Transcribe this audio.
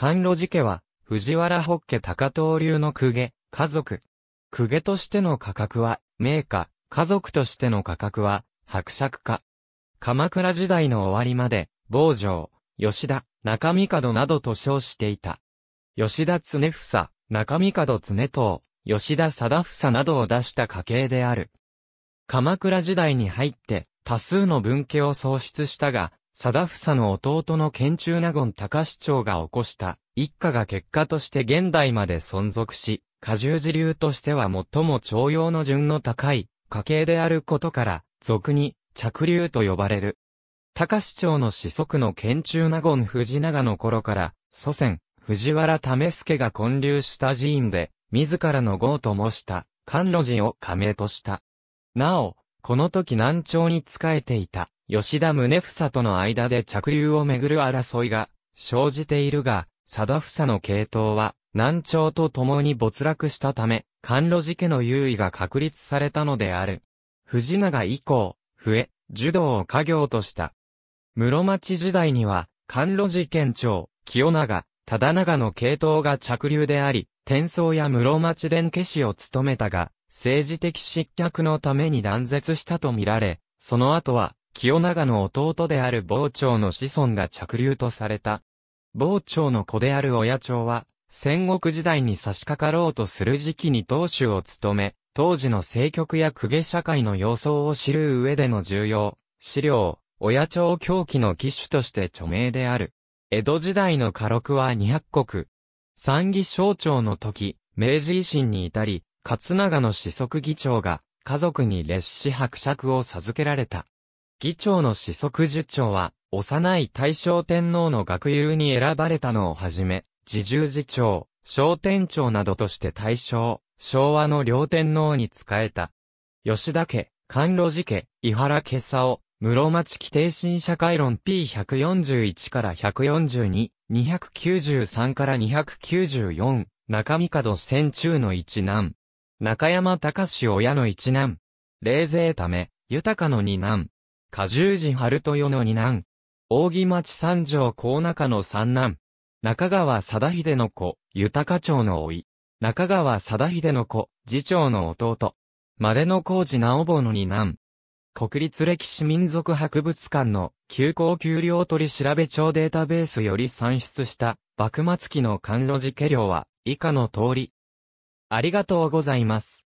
関路寺家は、藤原北家高藤流の公家、家族。公家としての価格は、名家、家族としての価格は、伯爵家。鎌倉時代の終わりまで、坊城、吉田、中帝などと称していた。吉田常房、中帝常藤、吉田貞房などを出した家系である。鎌倉時代に入って、多数の分家を創出したが、貞房の弟の県中納言高市長が起こした一家が結果として現代まで存続し、過重寺流としては最も徴用の順の高い家系であることから、俗に着流と呼ばれる。高市長の子息の県中納言藤長の頃から、祖先、藤原為助が建立した寺院で、自らの号と模した、関路寺を加盟とした。なお、この時南朝に仕えていた、吉田宗房との間で着流をめぐる争いが生じているが、貞房の系統は南朝と共に没落したため、関路寺家の優位が確立されたのである。藤永以降、笛、樹道を家業とした。室町時代には、関路寺県庁、清永、忠長の系統が着流であり、転送や室町伝家師を務めたが、政治的失脚のために断絶したとみられ、その後は、清長の弟である傍聴の子孫が着流とされた。傍聴の子である親長は、戦国時代に差し掛かろうとする時期に当主を務め、当時の政局や公家社会の様相を知る上での重要、資料、親長狂気の機種として著名である。江戸時代の家禄は200国。参議省庁の時、明治維新に至り、勝長の子息議長が、家族に列子伯爵を授けられた。議長の四則受長は、幼い大正天皇の学友に選ばれたのをはじめ、自重次長、小天長などとして大正、昭和の両天皇に仕えた。吉田家、関路寺家、伊原家佐室町規定新社会論 P141 から142、293から294、中三角千中の一男。中山隆親の一男。冷静ため、豊かの二男。加重寺春豊の二男。扇町三条高中の三男。中川貞秀の子、豊町のい。中川貞秀の子、次長の弟。までの工事直坊の二男。国立歴史民族博物館の休校給料取調べ帳データベースより算出した幕末期の関路寺家料は以下の通り。ありがとうございます。